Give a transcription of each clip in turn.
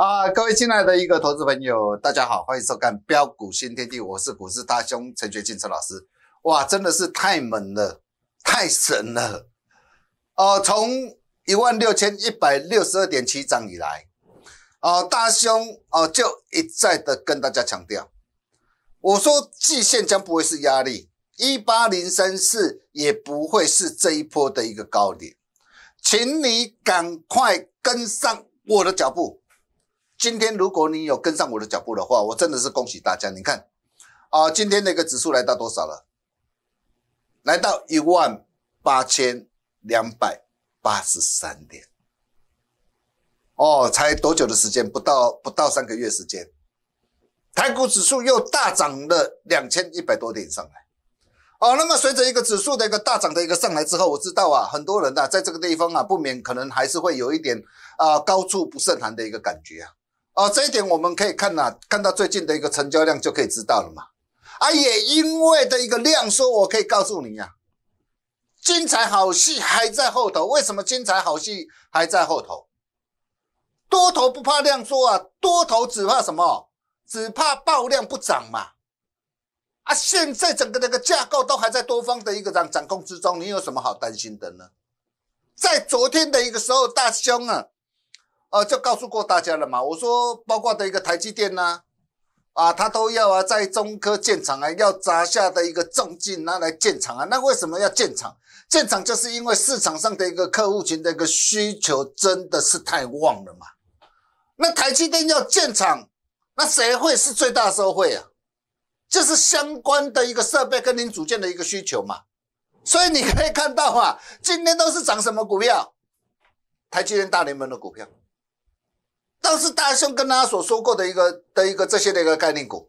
啊，各位亲爱的一个投资朋友，大家好，欢迎收看《标股新天地》，我是股市大兄陈学进陈老师。哇，真的是太猛了，太神了！哦，从一万六千一百六十二点七涨以来，哦，大兄哦就一再的跟大家强调，我说季线将不会是压力，一八零三四也不会是这一波的一个高点，请你赶快跟上我的脚步。今天如果你有跟上我的脚步的话，我真的是恭喜大家。你看，啊，今天那个指数来到多少了？来到一万八千两百八十三点。哦，才多久的时间？不到不到三个月时间，台股指数又大涨了两千一百多点上来。哦，那么随着一个指数的一个大涨的一个上来之后，我知道啊，很多人呐在这个地方啊不免可能还是会有一点啊高处不胜寒的一个感觉啊。哦，这一点我们可以看哪，看到最近的一个成交量就可以知道了嘛。啊，也因为的一个量缩，我可以告诉你呀，精彩好戏还在后头。为什么精彩好戏还在后头？多头不怕量缩啊，多头只怕什么？只怕爆量不涨嘛。啊，现在整个那个架构都还在多方的一个掌掌控之中，你有什么好担心的呢？在昨天的一个时候，大师兄啊。啊，就告诉过大家了嘛，我说包括的一个台积电呢，啊，他都要啊，在中科建厂啊，要砸下的一个重金拿来建厂啊，那为什么要建厂？建厂就是因为市场上的一个客户群的一个需求真的是太旺了嘛。那台积电要建厂，那谁会是最大受惠啊？就是相关的一个设备跟零组件的一个需求嘛。所以你可以看到啊，今天都是涨什么股票？台积电大联盟的股票。都是大兄跟他所说过的一个的一个这些的一个概念股，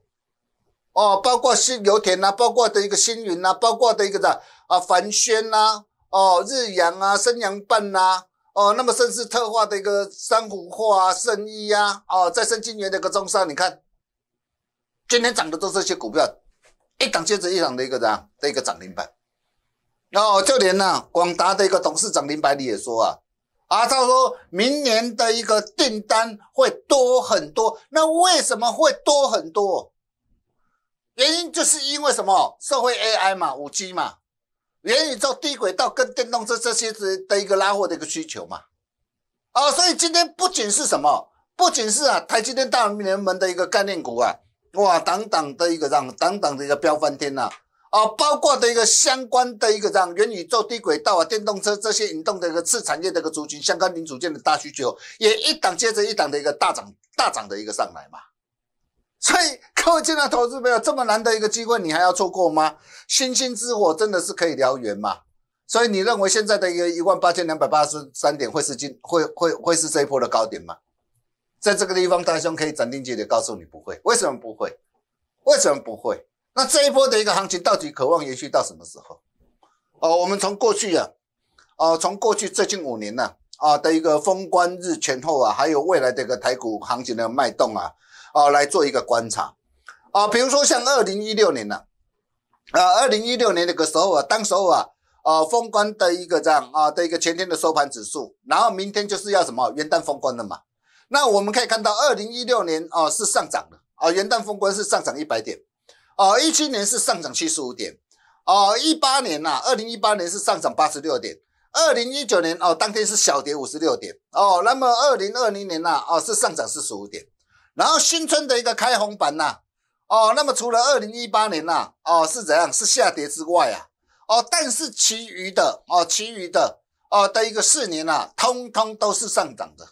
哦，包括新油田呐，包括的一个新云呐，包括的一个的啊凡轩呐，哦，日阳啊，升阳半呐，哦，那么甚至特化的一个珊瑚化啊，圣衣呀，哦，再生金源的一个中山，你看，今天涨的都是些股票，一档接着一档的一个的的一个涨停板，然后就连呐广达的一个董事长林百里也说啊。啊，他说明年的一个订单会多很多，那为什么会多很多？原因就是因为什么？社会 AI 嘛，五 G 嘛，元宇宙、低轨道跟电动车这些的的一个拉货的一个需求嘛。啊，所以今天不仅是什么，不仅是啊，台积电大联盟的一个概念股啊，哇，等等的一个让等等的一个飙翻天呐！啊，包括的一个相关的一个这样元宇宙、低轨道啊、电动车这些引动的一个次产业的一个族群，相关零组件的大需求，也一档接着一档的一个大涨，大涨的一个上来嘛。所以各位进来投资朋友，这么难得一个机会，你还要错过吗？星星之火真的是可以燎原吗？所以你认为现在的一个一万八千两百八十三点会是今会会会是这一波的高点吗？在这个地方，大兄可以斩钉截铁告诉你，不会。为什么不会？为什么不会？那这一波的一个行情到底渴望延续到什么时候？哦，我们从过去啊，啊，从过去最近五年呢，啊的一个封关日前后啊，还有未来的一个台股行情的脉动啊，啊来做一个观察啊。比如说像二零一六年呢，啊，二零一六年那个时候啊，当时候啊，啊封关的一个这样啊的一个前天的收盘指数，然后明天就是要什么元旦封关了嘛。那我们可以看到，二零一六年啊是上涨的啊，元旦封关是上涨一百点。哦，一七年是上涨七十五点，哦，一八年呐，二零一八年是上涨八十六点，二零一九年哦，当天是小跌五十六点，哦，那么二零二零年呐，哦是上涨四十五点，然后新春的一个开红盘呐，哦，那么除了二零一八年呐，哦是怎样是下跌之外啊，哦，但是其余的哦，其余的哦的一个四年呐，通通都是上涨的，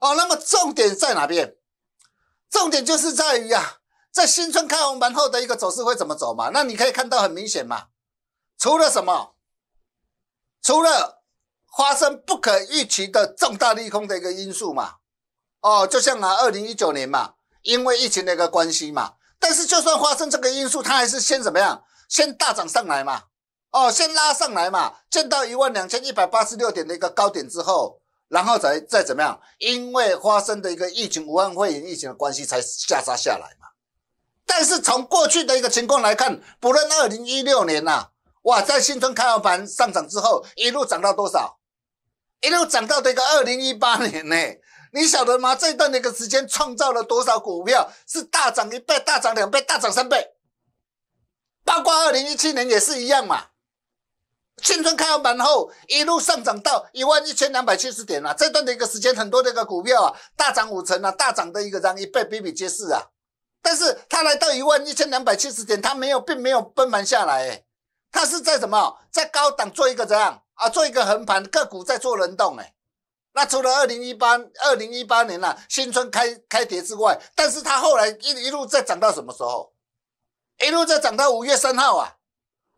哦，那么重点在哪边？重点就是在于啊。在新春开红盘后的一个走势会怎么走嘛？那你可以看到很明显嘛，除了什么，除了发生不可预期的重大利空的一个因素嘛，哦，就像啊，二零一九年嘛，因为疫情的一个关系嘛，但是就算发生这个因素，它还是先怎么样，先大涨上来嘛，哦，先拉上来嘛，见到一万两千一百八十六点的一个高点之后，然后再再怎么样，因为发生的一个疫情武汉肺炎疫情的关系才下杀下来嘛。但是从过去的一个情况来看，不论二零一六年呐，哇，在新春开盘上涨之后，一路涨到多少？一路涨到的一个二零一八年呢？你晓得吗？这段的一个时间创造了多少股票是大涨一倍、大涨两倍、大涨三倍？包括二零一七年也是一样嘛。新春开盘后一路上涨到一万一千两百七十点啊，这段的一个时间很多的一个股票啊，大涨五成啊，大涨的一个涨一倍，比比皆是啊。但是它来到一万一千两百七十点，它没有，并没有崩盘下来，他它是在什么，在高档做一个这样啊，做一个横盘，个股在做轮动，哎，那除了二零一八二零一八年啊，新春开开跌之外，但是它后来一一路在涨到什么时候？一路在涨到五月三号啊，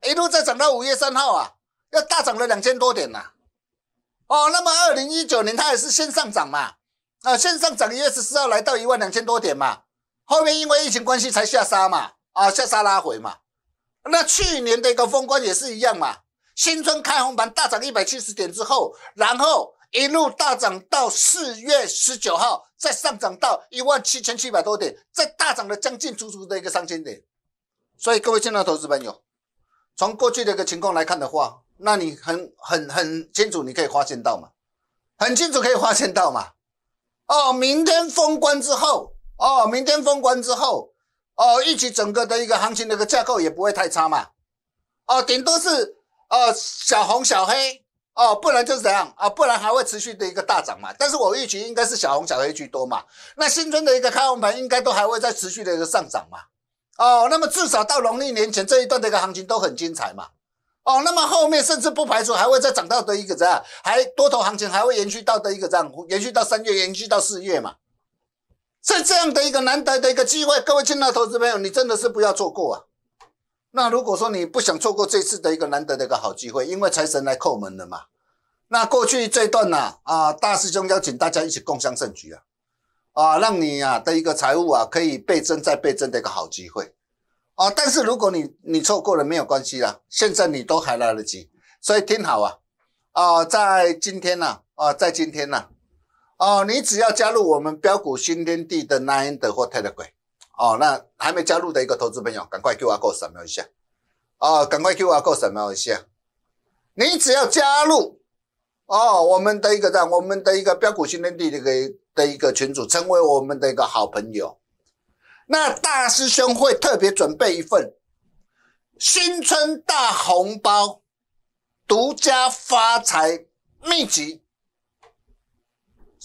一路在涨到五月三号啊，要大涨了两千多点呐，哦，那么二零一九年它也是先上涨嘛，啊，先上涨一月十四号来到一万两千多点嘛。后面因为疫情关系才下沙嘛，啊下沙拉回嘛，那去年的一个封关也是一样嘛。新春开红盘大涨一百七十点之后，然后一路大涨到四月十九号，再上涨到一万七千七百多点，再大涨了将近足足的一个上千点。所以各位爱的投资朋友，从过去的一个情况来看的话，那你很很很清楚你可以发现到嘛，很清楚可以发现到嘛。哦，明天封关之后。哦，明天封关之后，哦，预计整个的一个行情的一个架构也不会太差嘛，哦，顶多是呃小红小黑哦，不然就是怎样啊，不然还会持续的一个大涨嘛。但是我预计应该是小红小黑居多嘛。那新春的一个开红盘应该都还会再持续的一个上涨嘛。哦，那么至少到农历年前这一段的一个行情都很精彩嘛。哦，那么后面甚至不排除还会再涨到的一个这样，还多头行情还会延续到的一个这样，延续到三月，延续到四月嘛。在这样的一个难得的一个机会，各位亲爱的投资朋友，你真的是不要错过啊！那如果说你不想错过这次的一个难得的一个好机会，因为财神来叩门了嘛。那过去这段呢，啊，大师兄邀请大家一起共享盛举啊，啊，让你啊的一个财务啊可以倍增再倍增的一个好机会啊。但是如果你你错过了没有关系啦，现在你都还来得及，所以听好啊，啊，在今天呢，啊，在今天呢。哦，你只要加入我们标股新天地的 Nine 或 Ten 的哦，那还没加入的一个投资朋友，赶快给我 Go 扫描一下，哦，赶快给我 Go 扫描一下。你只要加入哦，我们的一个让我们的一个标股新天地的一个的一个群组，成为我们的一个好朋友，那大师兄会特别准备一份新春大红包，独家发财秘籍。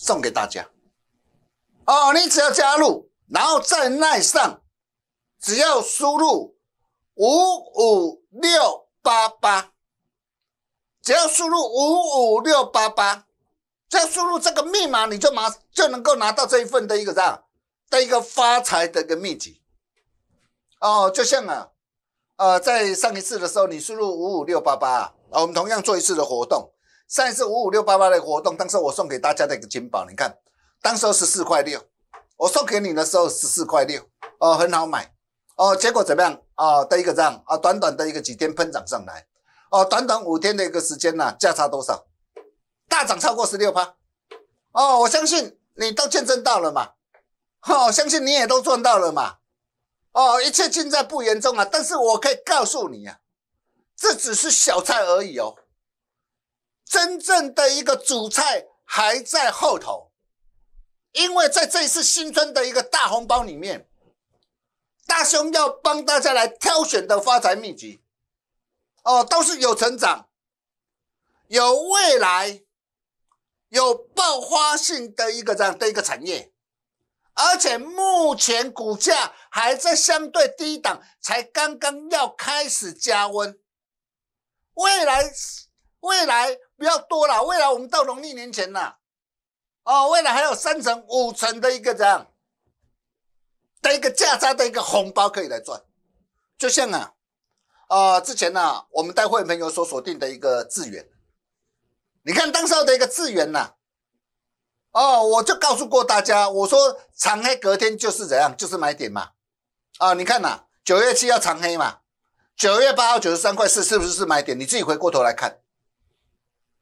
送给大家哦！你只要加入，然后在那上，只要输入五五六八八，只要输入五五六八八，要输入这个密码，你就拿就能够拿到这一份的一个啥的一个发财的一个秘籍哦！就像啊，呃，在上一次的时候，你输入五五六八八啊，我们同样做一次的活动。上一次五五六八八的活动，当时我送给大家的一个金宝，你看，当时十四块六，我送给你的时候十四块六，哦，很好买，哦，结果怎么样？啊，的一个这样，啊，短短的一个几天喷涨上来，哦，短短五天的一个时间啊，价差多少？大涨超过十六趴，哦，我相信你都见证到了嘛，哦，相信你也都赚到了嘛，哦，一切尽在不言中啊，但是我可以告诉你啊，这只是小菜而已哦。真正的一个主菜还在后头，因为在这次新春的一个大红包里面，大兄要帮大家来挑选的发财秘籍，哦，都是有成长、有未来、有爆发性的一个这样的一个产业，而且目前股价还在相对低档，才刚刚要开始加温，未来，未来。不要多了，未来我们到农历年前呐，哦，未来还有三成五成的一个这样的一个价差的一个红包可以来赚，就像啊，啊，之前啊，我们带会员朋友所锁定的一个资源，你看当时的一个资源呐，哦，我就告诉过大家，我说长黑隔天就是怎样，就是买点嘛，啊，你看呐，九月七要长黑嘛，九月八号九十三块四是不是是买点？你自己回过头来看。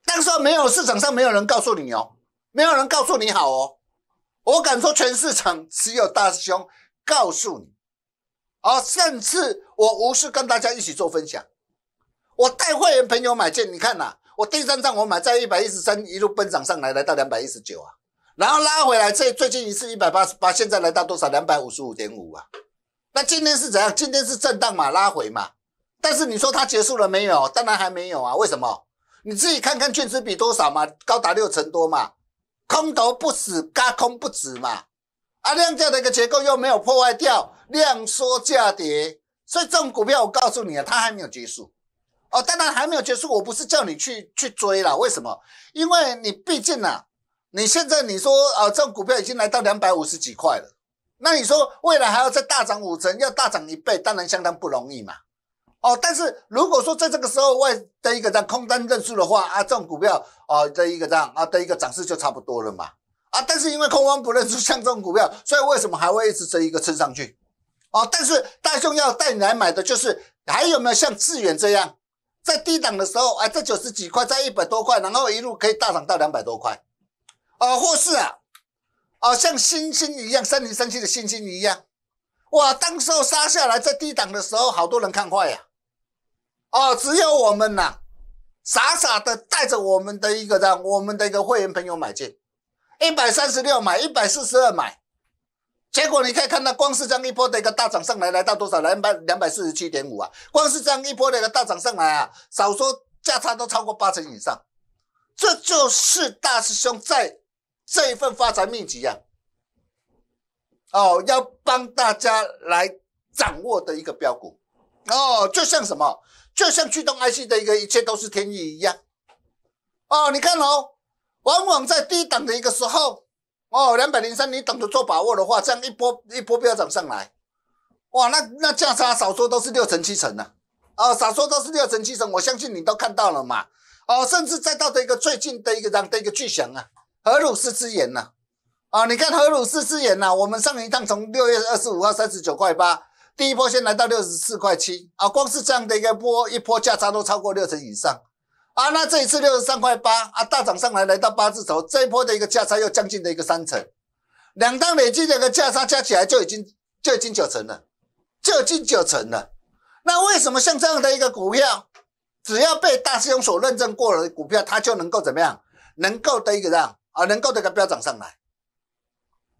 但是没有市场上没有人告诉你哦，没有人告诉你好哦。我敢说全市场只有大师兄告诉你。哦，上次我无事跟大家一起做分享，我带会员朋友买进，你看呐，我第三张我买在一百一十三，一路奔涨上来，来到两百一十九啊，然后拉回来，这最近一次一百八十八，现在来到多少？两百五十五点五啊。那今天是怎样？今天是震荡嘛，拉回嘛。但是你说它结束了没有？当然还没有啊。为什么？你自己看看，券值比多少嘛？高达六成多嘛？空头不死，加空不止嘛？啊，量价的一个结构又没有破坏掉，量缩价跌，所以这种股票我告诉你啊，它还没有结束哦。当然还没有结束，我不是叫你去去追了，为什么？因为你毕竟呢，你现在你说呃，这种股票已经来到两百五十几块了，那你说未来还要再大涨五成，要大涨一倍，当然相当不容易嘛。哦，但是如果说在这个时候外的一个这样空单认输的话，啊，这种股票啊的一个这样啊的一个涨势就差不多了嘛。啊，但是因为空方不认输，像这种股票，所以为什么还会一直这一个撑上去？哦，但是大兄要带你来买的就是还有没有像志远这样，在低档的时候，哎，这九十几块，在一百多块，然后一路可以大涨到两百多块，啊，或是啊，啊，像星星一样，三零三七的星星一样，哇，当时候杀下来，在低档的时候，好多人看坏呀。哦，只有我们呐，傻傻的带着我们的一个让我们的一个会员朋友买进，一百三十六买，一百四十二买，结果你可以看到，光是这样一波的一个大涨上来，来到多少？两百两百四十七点五啊！光是这样一波的一个大涨上来啊，少说价差都超过八成以上，这就是大师兄在这一份发展秘籍呀，哦，要帮大家来掌握的一个标股，哦，就像什么？就像驱动 I C 的一个一切都是天意一样，哦，你看哦，往往在低档的一个时候，哦，两百零三，你等著做把握的话，这样一波一波飙涨上来，哇，那那价差少说都是六成七成呐，啊，少说都是六成七成，我相信你都看到了嘛，哦，甚至再到的一个最近的一个样的一个巨响啊，荷鲁斯之眼呐，啊，你看荷鲁斯之眼呐，我们上一趟从六月二十五号三十九块八。第一波先来到六十四块七啊，光是这样的一个波，一波价差都超过六成以上啊。那这一次六十三块八啊，大涨上来来到八字头，这一波的一个价差又将近的一个三成，两档累计这个价差加起来就已经就近九成了，就近九成了。那为什么像这样的一个股票，只要被大师兄所认证过了的股票，它就能够怎么样？能够的一个让啊，能够的一个飙涨上来？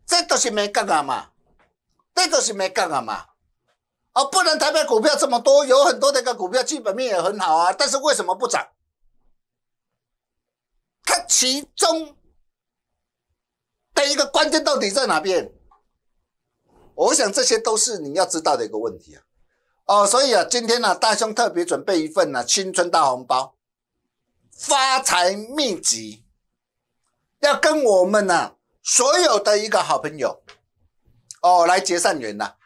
这都是没杠杆嘛，这都是没杠杆嘛。哦，不能代表股票这么多，有很多的一个股票基本面也很好啊，但是为什么不涨？它其中的一个关键到底在哪边？我想这些都是你要知道的一个问题啊。哦，所以啊，今天呢，大兄特别准备一份呢，青春大红包，发财秘籍，要跟我们呢所有的一个好朋友，哦，来结善缘呢。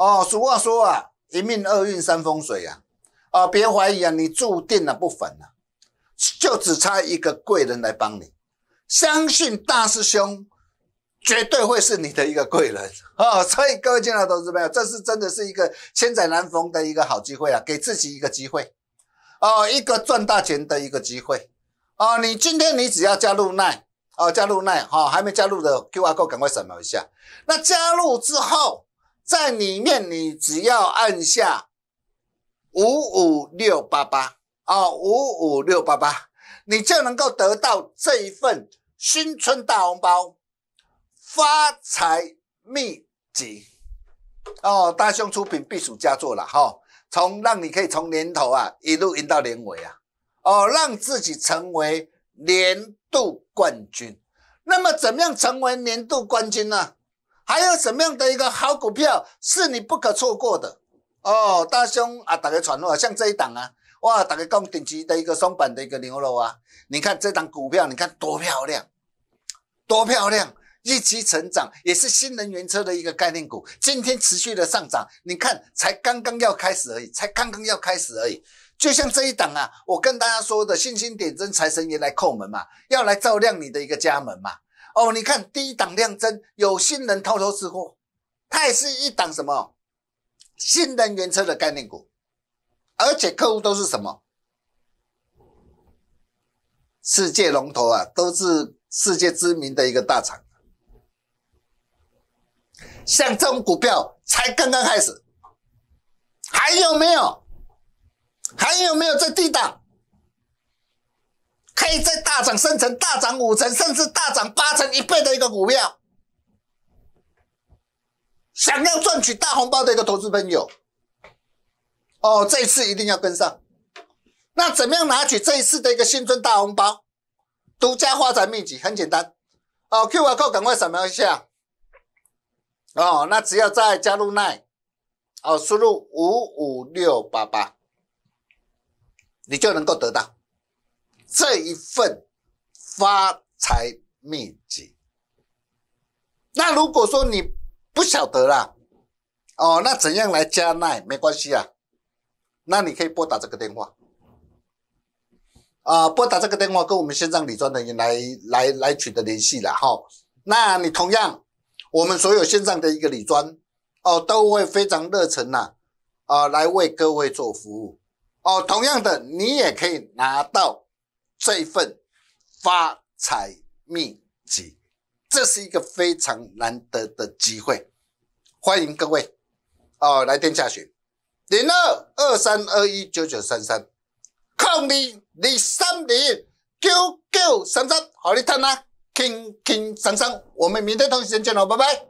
哦，俗话说啊，一命二运三风水呀，啊，别怀疑啊，你注定了不凡呐，就只差一个贵人来帮你。相信大师兄，绝对会是你的一个贵人啊！所以各位亲爱的投资朋友，这是真的是一个千载难逢的一个好机会啊，给自己一个机会，哦，一个赚大钱的一个机会哦，你今天你只要加入奈，哦，加入奈，哈，还没加入的 Q R code 赶快扫描一下，那加入之后。在里面，你只要按下五五六八八啊，五五六八八，你就能够得到这一份新春大红包发财秘籍哦，大雄出品必属佳作了哈，从让你可以从年头啊一路赢到年尾啊，哦，让自己成为年度冠军。那么，怎么样成为年度冠军呢？还有什么样的一个好股票是你不可错过的哦？大兄啊，大家传哦，像这一档啊，哇，大家讲顶级的一个松板的一个牛肉啊，你看这档股票，你看多漂亮，多漂亮，一期成长也是新能源车的一个概念股，今天持续的上涨，你看才刚刚要开始而已，才刚刚要开始而已。就像这一档啊，我跟大家说的，信心点灯，财神爷来叩门嘛，要来照亮你的一个家门嘛。哦，你看低档量增，有新人偷偷吃货，它也是一档什么新能源车的概念股，而且客户都是什么世界龙头啊，都是世界知名的一个大厂，像这种股票才刚刚开始，还有没有？还有没有在低档？可以在大涨升成大涨五成，甚至大涨八成一倍的一个股票。想要赚取大红包的一个投资朋友，哦，这一次一定要跟上。那怎么样拿取这一次的一个新春大红包？独家发展秘籍很简单，哦，Q R code 赶快扫描一下。哦，那只要在加入 nine，哦，输入五五六八八，你就能够得到。这一份发财秘籍。那如果说你不晓得啦，哦，那怎样来加奈？没关系啊，那你可以拨打这个电话啊，拨打这个电话跟我们线上理专人员来来来取得联系了哈。那你同样，我们所有线上的一个理专哦，都会非常热忱呐，啊，来为各位做服务哦。同样的，你也可以拿到。这一份发财秘籍，这是一个非常难得的机会，欢迎各位哦，来电查询零二二三二一九九三三零二二三零九九三三，好你 k i 轻轻松松，我们明天同时间见喽，拜拜。